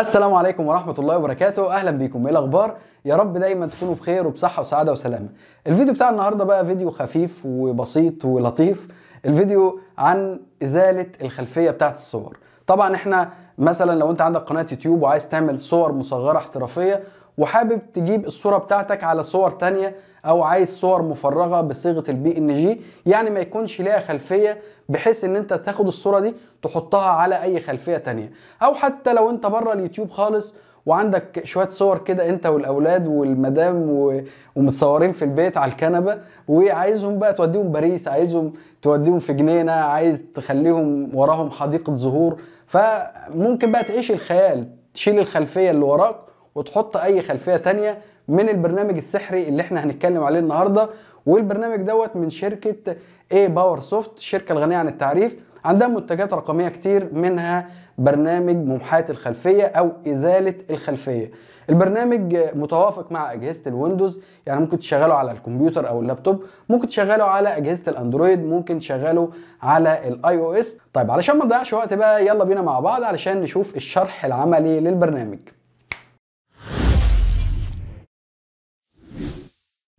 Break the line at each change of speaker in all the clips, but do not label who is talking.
السلام عليكم ورحمة الله وبركاته أهلا بيكم إيه الأخبار يا رب دايما تكونوا بخير وبصحة وسعادة وسلامة الفيديو بتاع النهاردة بقى فيديو خفيف وبسيط ولطيف الفيديو عن إزالة الخلفية بتاعت الصور طبعا احنا مثلا لو انت عندك قناه يوتيوب وعايز تعمل صور مصغره احترافيه وحابب تجيب الصوره بتاعتك على صور تانية او عايز صور مفرغه بصيغه البي ان جي يعني ما يكونش ليها خلفيه بحيث ان انت تاخد الصوره دي تحطها على اي خلفيه تانية او حتى لو انت بره اليوتيوب خالص وعندك شويه صور كده انت والاولاد والمدام و... ومتصورين في البيت على الكنبه وعايزهم بقى توديهم باريس عايزهم توديهم في جنينه عايز تخليهم وراهم حديقه زهور فممكن بقى تعيش الخيال تشيل الخلفيه اللي وراك وتحط اي خلفيه تانية من البرنامج السحري اللي احنا هنتكلم عليه النهارده والبرنامج دوت من شركه اي باور سوفت الشركه الغنيه عن التعريف عندها منتجات رقميه كتير منها برنامج ممحاة الخلفية أو إزالة الخلفية البرنامج متوافق مع أجهزة الويندوز يعني ممكن تشغله على الكمبيوتر أو اللابتوب ممكن تشغله على أجهزة الأندرويد ممكن تشغله على الآي أو إس طيب علشان ما نضيعش وقت بقى يلا بينا مع بعض علشان نشوف الشرح العملي للبرنامج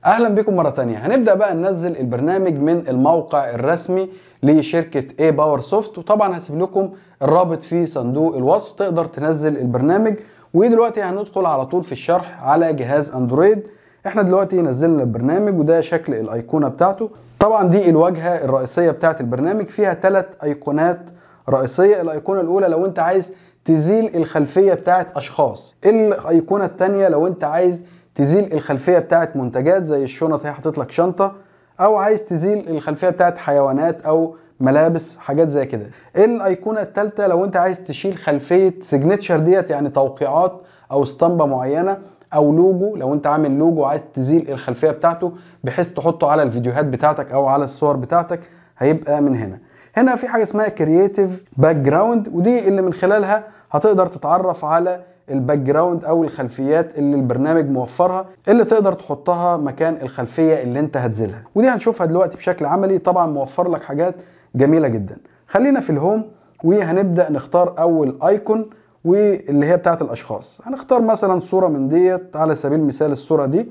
اهلا بكم مره تانية هنبدا بقى ننزل البرنامج من الموقع الرسمي لشركه اي باور سوفت وطبعا هسيب لكم الرابط في صندوق الوصف تقدر تنزل البرنامج ودلوقتي هندخل على طول في الشرح على جهاز اندرويد احنا دلوقتي نزلنا البرنامج وده شكل الايقونه بتاعته طبعا دي الواجهه الرئيسيه بتاعه البرنامج فيها ثلاث ايقونات رئيسيه الايقونه الاولى لو انت عايز تزيل الخلفيه بتاعه اشخاص الايقونه الثانيه لو انت عايز تزيل الخلفيه بتاعه منتجات زي الشنط هي حاطط لك شنطه او عايز تزيل الخلفيه بتاعه حيوانات او ملابس حاجات زي كده الايقونه الثالثه لو انت عايز تشيل خلفيه سيجنتشر ديت يعني توقيعات او اسطمبه معينه او لوجو لو انت عامل لوجو عايز تزيل الخلفيه بتاعته بحيث تحطه على الفيديوهات بتاعتك او على الصور بتاعتك هيبقى من هنا هنا في حاجه اسمها كرييتيف باك جراوند ودي اللي من خلالها هتقدر تتعرف على الباك جراوند او الخلفيات اللي البرنامج موفرها اللي تقدر تحطها مكان الخلفيه اللي انت هتزلها ودي هنشوفها دلوقتي بشكل عملي طبعا موفر لك حاجات جميله جدا خلينا في الهوم وهنبدا نختار اول ايكون واللي هي بتاعه الاشخاص هنختار مثلا صوره من ديت على سبيل المثال الصوره دي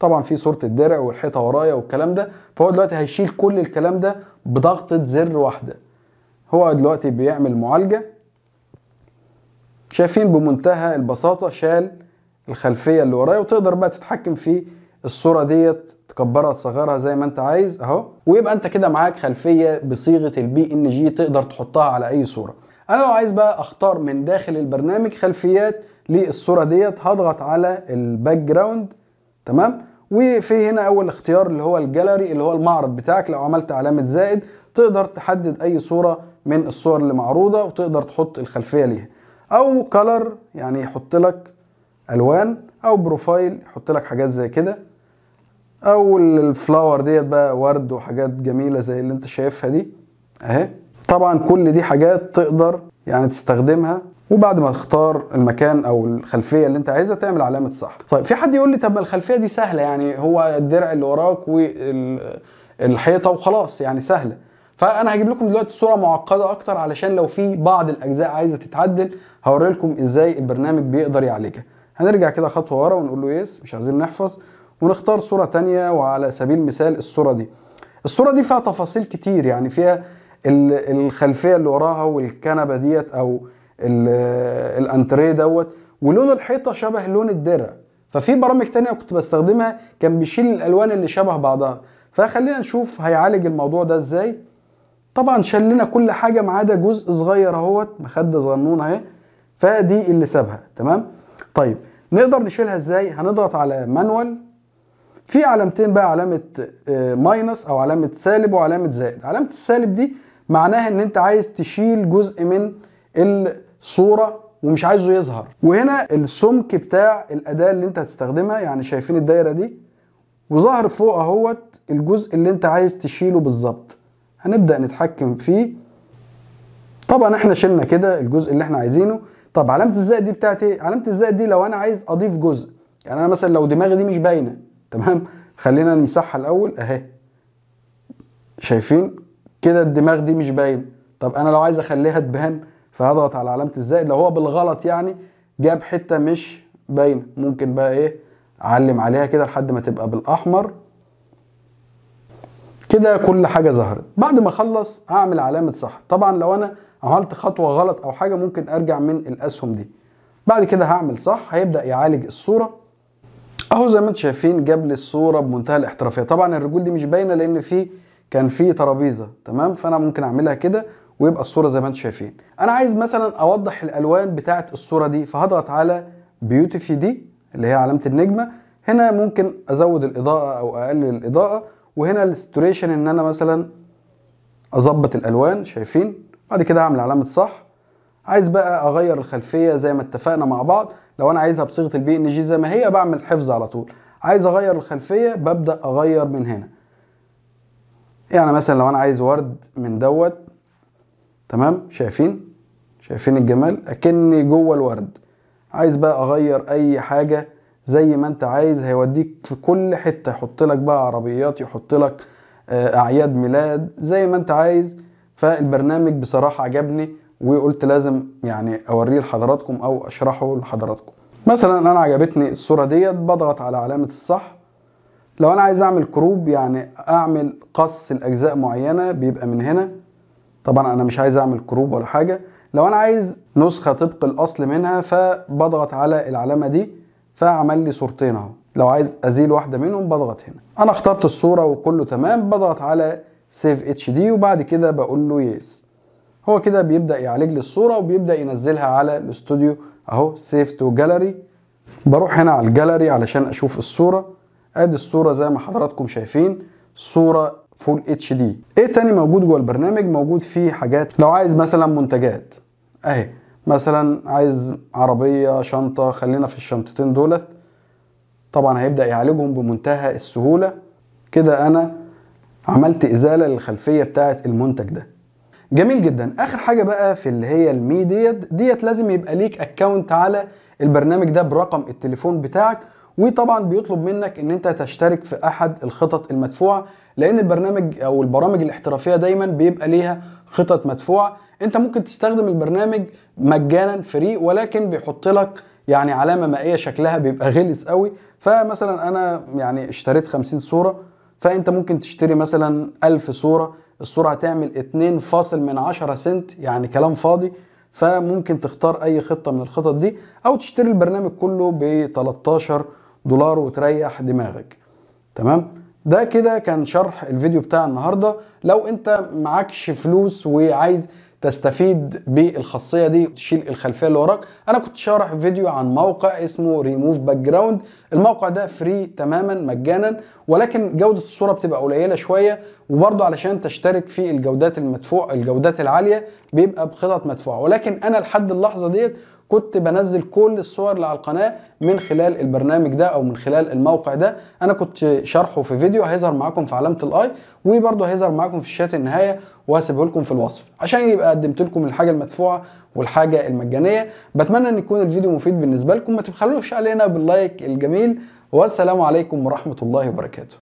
طبعا في صوره الدرع والحيطه ورايا والكلام ده فهو دلوقتي هيشيل كل الكلام ده بضغطه زر واحده هو دلوقتي بيعمل معالجه شايفين بمنتهى البساطة شال الخلفية اللي ورايا وتقدر بقى تتحكم في الصورة ديت تكبرها تصغرها زي ما انت عايز اهو ويبقى انت كده معاك خلفية بصيغة البي ان جي تقدر تحطها على اي صورة انا لو عايز بقى اختار من داخل البرنامج خلفيات للصورة ديت هضغط على الباك جراوند تمام وفي هنا اول اختيار اللي هو الجاليري اللي هو المعرض بتاعك لو عملت علامة زائد تقدر تحدد اي صورة من الصور اللي معروضة وتقدر تحط الخلفية ليها او كلر يعني يحط لك الوان او بروفايل يحط لك حاجات زي كده او الفلاور ديت بقى ورد وحاجات جميله زي اللي انت شايفها دي اهي طبعا كل دي حاجات تقدر يعني تستخدمها وبعد ما تختار المكان او الخلفيه اللي انت عايزها تعمل علامه صح طيب في حد يقول لي طب ما الخلفيه دي سهله يعني هو الدرع اللي وراك والحيطه وخلاص يعني سهله فانا هجيب لكم دلوقتي صوره معقده اكتر علشان لو في بعض الاجزاء عايزه تتعدل هوري لكم ازاي البرنامج بيقدر يعالجها هنرجع كده خطوه ورا ونقول له يس مش عايزين نحفظ ونختار صوره تانية وعلى سبيل المثال الصوره دي الصوره دي فيها تفاصيل كتير يعني فيها الخلفيه اللي وراها والكنبه ديت او الانتريه دوت ولون الحيطه شبه لون الدرع ففي برامج تانية كنت بستخدمها كان بيشيل الالوان اللي شبه بعضها فخلينا نشوف هيعالج الموضوع ده ازاي طبعا شال لنا كل حاجه ما عدا جزء صغير اهوت مخده صغنونه اهي فدي اللي سابها تمام طيب نقدر نشيلها ازاي هنضغط على مانوال في علامتين بقى علامه آه، ماينس او علامه سالب وعلامه زائد علامه السالب دي معناها ان انت عايز تشيل جزء من الصوره ومش عايزه يظهر وهنا السمك بتاع الاداه اللي انت هتستخدمها يعني شايفين الدايره دي وظهر فوق اهوت الجزء اللي انت عايز تشيله بالظبط هنبدا نتحكم فيه طبعا احنا شلنا كده الجزء اللي احنا عايزينه طب علامه الزائد دي بتاعت ايه علامه الزائد دي لو انا عايز اضيف جزء يعني انا مثلا لو دماغي دي مش باينه تمام خلينا نمسحها الاول اهي شايفين كده الدماغ دي مش باين طب انا لو عايز اخليها تبان فهضغط على علامه الزائد لو هو بالغلط يعني جاب حته مش باينه ممكن بقى ايه اعلم عليها كده لحد ما تبقى بالاحمر كده كل حاجه ظهرت بعد ما اخلص هعمل علامه صح طبعا لو انا عملت خطوه غلط او حاجه ممكن ارجع من الاسهم دي بعد كده هعمل صح هيبدا يعالج الصوره اهو زي ما انتم شايفين جاب لي الصوره بمنتهى الاحترافيه طبعا الرجول دي مش باينه لان في كان في ترابيزه تمام فانا ممكن اعملها كده ويبقى الصوره زي ما انتم شايفين انا عايز مثلا اوضح الالوان بتاعه الصوره دي فهضغط على بيوتيفي دي اللي هي علامه النجمه هنا ممكن ازود الاضاءه او اقلل الاضاءه وهنا الاستوريشن ان انا مثلا اظبط الالوان شايفين بعد كده هعمل علامه صح عايز بقى اغير الخلفيه زي ما اتفقنا مع بعض لو انا عايزها بصيغه البي ان جي زي ما هي بعمل حفظ على طول عايز اغير الخلفيه ببدا اغير من هنا يعني مثلا لو انا عايز ورد من دوت تمام شايفين شايفين الجمال اكني جوه الورد عايز بقى اغير اي حاجه زي ما انت عايز هيوديك في كل حتة يحط لك بقى عربيات يحط لك آه، اعياد ميلاد زي ما انت عايز فالبرنامج بصراحة عجبني وقلت لازم يعني اوريه لحضراتكم او اشرحه لحضراتكم مثلا انا عجبتني الصورة ديت بضغط على علامة الصح لو انا عايز اعمل كروب يعني اعمل قص لاجزاء معينة بيبقى من هنا طبعا انا مش عايز اعمل كروب ولا حاجة لو انا عايز نسخة طبق الاصل منها فبضغط على العلامة دي فعمل لي صورتين اهو لو عايز ازيل واحده منهم بضغط هنا انا اخترت الصوره وكله تمام بضغط على سيف اتش دي وبعد كده بقول له يس هو كده بيبدا يعالج لي الصوره وبيبدا ينزلها على الاستوديو اهو سيف تو جاليري بروح هنا على الجاليري علشان اشوف الصوره ادي الصوره زي ما حضراتكم شايفين صوره فول اتش دي ايه تاني موجود جوه البرنامج موجود فيه حاجات لو عايز مثلا منتجات اهي مثلا عايز عربية شنطة خلينا في الشنطتين دولت طبعا هيبدأ يعالجهم بمنتهى السهولة كده أنا عملت إزالة للخلفية بتاعة المنتج ده جميل جدا آخر حاجة بقى في اللي هي الميديا ديت ديت لازم يبقى ليك أكاونت على البرنامج ده برقم التليفون بتاعك وطبعا بيطلب منك ان انت تشترك في احد الخطط المدفوعه لان البرنامج او البرامج الاحترافيه دايما بيبقى ليها خطط مدفوعه انت ممكن تستخدم البرنامج مجانا فري ولكن بيحط لك يعني علامه مائيه شكلها بيبقى غلس قوي فمثلا انا يعني اشتريت 50 صوره فانت ممكن تشتري مثلا 1000 صوره الصوره هتعمل فاصل من 10 سنت يعني كلام فاضي فممكن تختار اي خطه من الخطط دي او تشتري البرنامج كله ب 13 دولار وتريح دماغك تمام ده كده كان شرح الفيديو بتاع النهارده لو انت معكش فلوس وعايز تستفيد بالخاصيه دي وتشيل الخلفيه اللي وراك انا كنت شارح فيديو عن موقع اسمه ريموف باك جراوند الموقع ده فري تماما مجانا ولكن جوده الصوره بتبقى قليله شويه وبرضه علشان تشترك في الجودات المدفوع الجودات العاليه بيبقى بخطط مدفوعه ولكن انا لحد اللحظه ديت كنت بنزل كل الصور اللي على القناه من خلال البرنامج ده او من خلال الموقع ده انا كنت شرحه في فيديو هيظهر معاكم في علامه الاي وبرده هيظهر معاكم في الشات النهايه وهسيبه لكم في الوصف عشان يبقى قدمت لكم الحاجه المدفوعه والحاجه المجانيه بتمنى ان يكون الفيديو مفيد بالنسبه لكم ما تبخلوش علينا باللايك الجميل والسلام عليكم ورحمه الله وبركاته